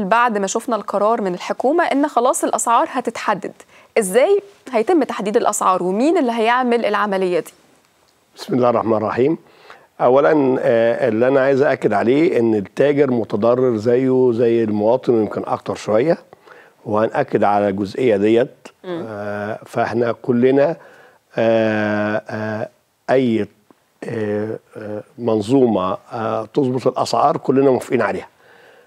بعد ما شفنا القرار من الحكومة إن خلاص الأسعار هتتحدد إزاي هيتم تحديد الأسعار ومين اللي هيعمل العملية دي بسم الله الرحمن الرحيم أولا آه، اللي أنا عايز أكد عليه إن التاجر متضرر زيه زي المواطن ويمكن أكتر شوية وهنأكد على الجزئية ديت آه، فإحنا كلنا آه، أي منظومة تظبط الأسعار كلنا موافقين عليها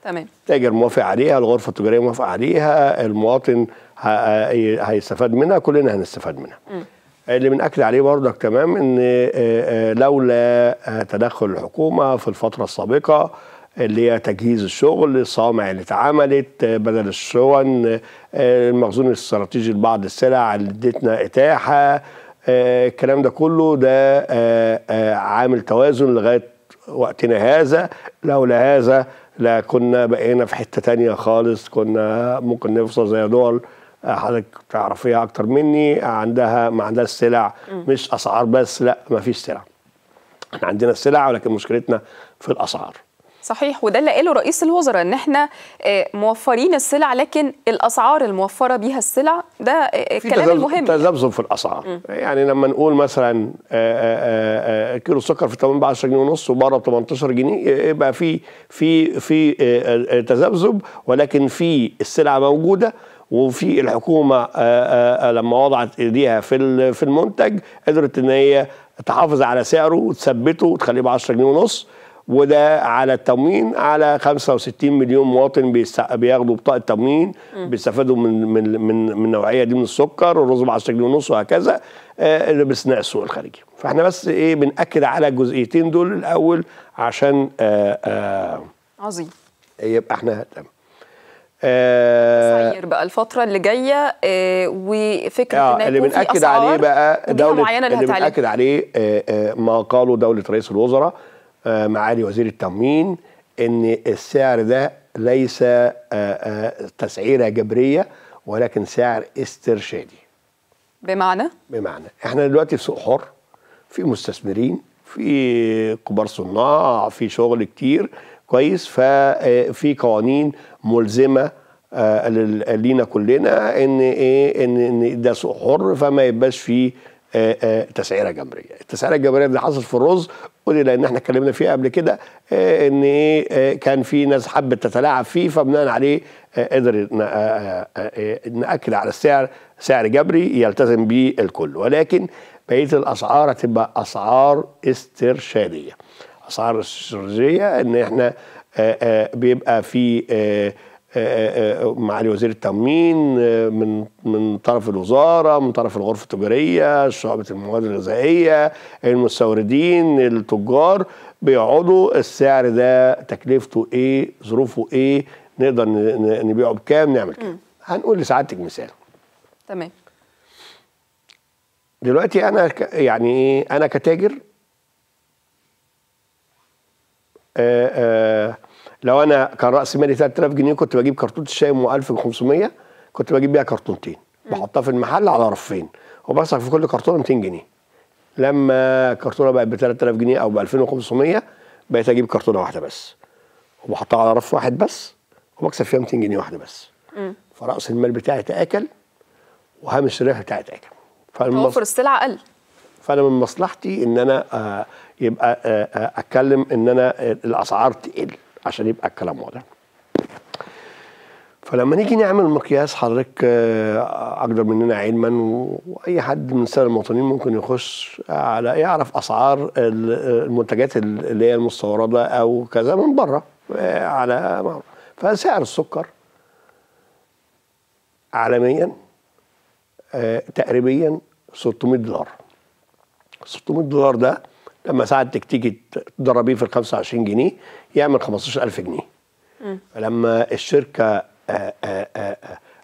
تمام التاجر موافق عليها الغرفه التجاريه موافق عليها المواطن هيستفاد منها كلنا هنستفاد منها م. اللي بنأكد عليه برضك تمام ان آه، آه، لولا آه، تدخل الحكومه في الفتره السابقه اللي هي تجهيز الشغل الصوامع اللي اتعملت بدل الشون المخزون الاستراتيجي لبعض السلع اللي ادتنا اتاحه الكلام ده كله ده عامل توازن لغايه وقتنا هذا لولا هذا لكنا بقينا في حته تانية خالص كنا ممكن نفصل زي دول حضرتك تعرفيها اكتر مني عندها ما عندها السلع مش اسعار بس لا ما فيش سلع احنا عندنا السلع ولكن مشكلتنا في الاسعار صحيح وده اللي قاله رئيس الوزراء ان احنا آه، موفرين السلع لكن الاسعار الموفره بيها السلع ده الكلام آه، آه، المهم تذبذب في الاسعار م. يعني لما نقول مثلا كيلو سكر في 8 ب 10 جنيه ونص وبره ب 18 جنيه يبقى في في في تذبذب ولكن في السلع موجوده وفي الحكومه لما وضعت ايديها في في المنتج قدرت ان هي تحافظ على سعره وتثبته وتخليه ب 10 جنيه ونص وده على التموين على 65 مليون مواطن بياخدوا بطاقه تموين بيستفادوا من من من من النوعيه دي من السكر والرز ب 10 جنيه ونص وهكذا آه، اللي بيصنع السوق الخارجي فاحنا بس ايه بناكد على الجزئيتين دول الاول عشان آآ آه، آآ آه، عظيم يبقى احنا تمام تسعير بقى الفتره اللي جايه وفكره آه اللي بناكد عليه بقى دوله اللي بناكد عليه ما قاله دوله رئيس الوزراء آه، معالي وزير التموين ان السعر ده ليس آه، آه، تسعيره جبريه ولكن سعر استرشادي بمعنى بمعنى احنا دلوقتي في سوق حر في مستثمرين في كبار صناع في شغل كتير كويس ففي قوانين ملزمه لينا كلنا ان ايه ان ده سوق حر فما يبقاش فيه آه، آه، تسعيره جمريه التسعيره الجمريه اللي حصل في الرز قولي لان احنا اتكلمنا فيها قبل كده آه، ان ايه كان في ناس حبت تتلاعب فيه فبناء عليه قدر ناكل إيه، على السعر سعر جبري يلتزم به الكل ولكن بقيه الاسعار هتبقى اسعار استرشاديه اسعار استرشاديه ان احنا بيبقى في آه، آه، آه، معالي وزير التموين من من طرف الوزاره من طرف الغرفه التجاريه شعبه المواد الغذائيه المستوردين التجار بيقعدوا السعر ده تكلفته ايه ظروفه ايه نقدر نبيعه بكام نعمل كام هنقول لسعادتك مثال تمام دلوقتي انا يعني ايه انا كتاجر آآ آآ لو انا كان راس مالي 3000 جنيه كنت بجيب كرتونه الشاي ام 1500 كنت بجيب بيها كرتونتين بحطها في المحل على رفين وبصرف في كل كرتونه 200 جنيه لما كرتونه بقت ب 3000 جنيه او ب 2500 بقيت اجيب كرتونه واحده بس وبحطها على رف واحد بس وبكسب فيها 200 جنيه واحده بس فراس المال بتاعي تاكل وهامش الربح بتاعي تاكل توفر السلعه قل فانا من مصلحتي ان انا آه، يبقى آه، آه، اتكلم ان انا الاسعار تقل عشان يبقى الكلام واضح فلما نيجي نعمل مقياس حضرتك آه، اقدر مننا علما واي حد من سائر المواطنين ممكن يخش على يعرف اسعار آه، المنتجات اللي هي المستورده او كذا من بره آه، على فسعر السكر عالميا تقريبا 600 دولار 600 دولار ده لما ساعدتك تيجي تدربيه في ال 25 جنيه يعمل 15000 جنيه فلما الشركه آه، آه، آه،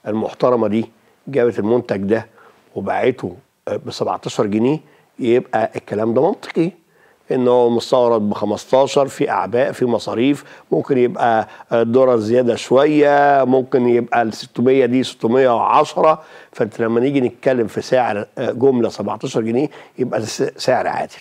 المحترمه دي جابت المنتج ده وباعته ب 17 جنيه يبقى الكلام ده منطقي ان هو مستورد ب 15 في اعباء في مصاريف ممكن يبقى الدولار زياده شويه ممكن يبقى ال 600 دي 610 فانت لما نيجي نتكلم في سعر جمله 17 جنيه يبقى سعر عادل